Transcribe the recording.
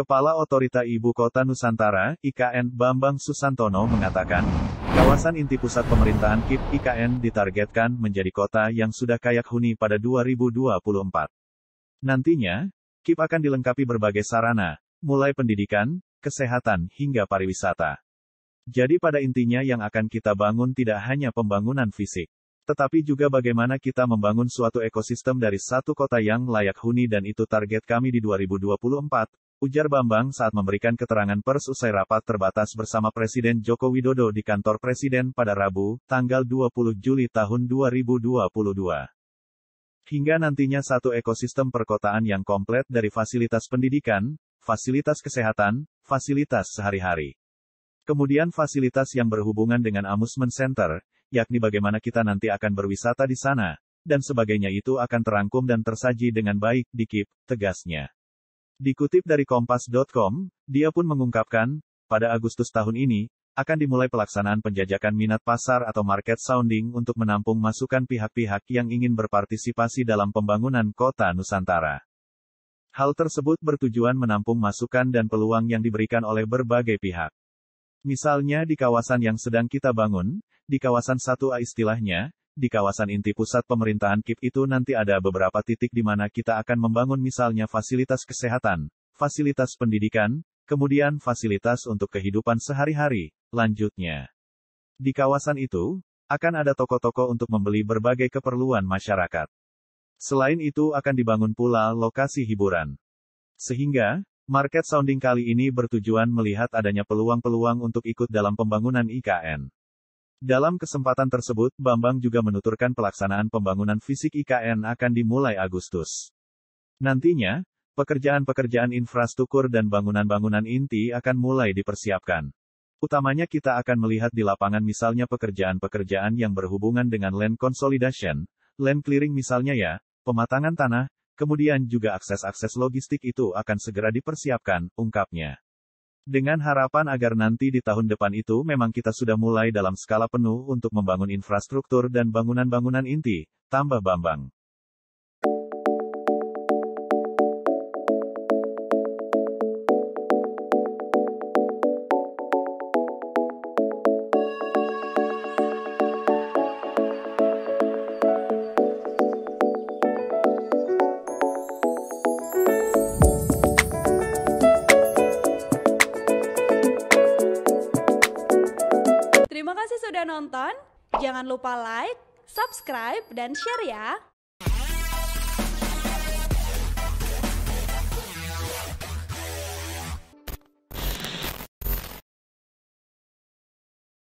Kepala Otorita Ibu Kota Nusantara, IKN Bambang Susantono mengatakan, kawasan inti pusat pemerintahan KIP IKN ditargetkan menjadi kota yang sudah kayak huni pada 2024. Nantinya, KIP akan dilengkapi berbagai sarana, mulai pendidikan, kesehatan hingga pariwisata. Jadi pada intinya yang akan kita bangun tidak hanya pembangunan fisik, tetapi juga bagaimana kita membangun suatu ekosistem dari satu kota yang layak huni dan itu target kami di 2024, ujar Bambang saat memberikan keterangan pers usai rapat terbatas bersama Presiden Joko Widodo di kantor Presiden pada Rabu, tanggal 20 Juli tahun 2022. Hingga nantinya satu ekosistem perkotaan yang komplit dari fasilitas pendidikan, fasilitas kesehatan, fasilitas sehari-hari. Kemudian fasilitas yang berhubungan dengan amusement center, yakni bagaimana kita nanti akan berwisata di sana, dan sebagainya itu akan terangkum dan tersaji dengan baik, dikip, tegasnya. Dikutip dari Kompas.com, dia pun mengungkapkan, pada Agustus tahun ini, akan dimulai pelaksanaan penjajakan minat pasar atau market sounding untuk menampung masukan pihak-pihak yang ingin berpartisipasi dalam pembangunan kota Nusantara. Hal tersebut bertujuan menampung masukan dan peluang yang diberikan oleh berbagai pihak. Misalnya di kawasan yang sedang kita bangun, di kawasan 1A istilahnya, di kawasan inti pusat pemerintahan KIP itu nanti ada beberapa titik di mana kita akan membangun misalnya fasilitas kesehatan, fasilitas pendidikan, kemudian fasilitas untuk kehidupan sehari-hari, lanjutnya. Di kawasan itu, akan ada toko-toko untuk membeli berbagai keperluan masyarakat. Selain itu akan dibangun pula lokasi hiburan. Sehingga, market sounding kali ini bertujuan melihat adanya peluang-peluang untuk ikut dalam pembangunan IKN. Dalam kesempatan tersebut, Bambang juga menuturkan pelaksanaan pembangunan fisik IKN akan dimulai Agustus. Nantinya, pekerjaan-pekerjaan infrastruktur dan bangunan-bangunan inti akan mulai dipersiapkan. Utamanya kita akan melihat di lapangan misalnya pekerjaan-pekerjaan yang berhubungan dengan land consolidation, land clearing misalnya ya, pematangan tanah, kemudian juga akses-akses logistik itu akan segera dipersiapkan, ungkapnya. Dengan harapan agar nanti di tahun depan itu memang kita sudah mulai dalam skala penuh untuk membangun infrastruktur dan bangunan-bangunan inti, tambah Bambang. udah nonton. Jangan lupa like, subscribe, dan share ya.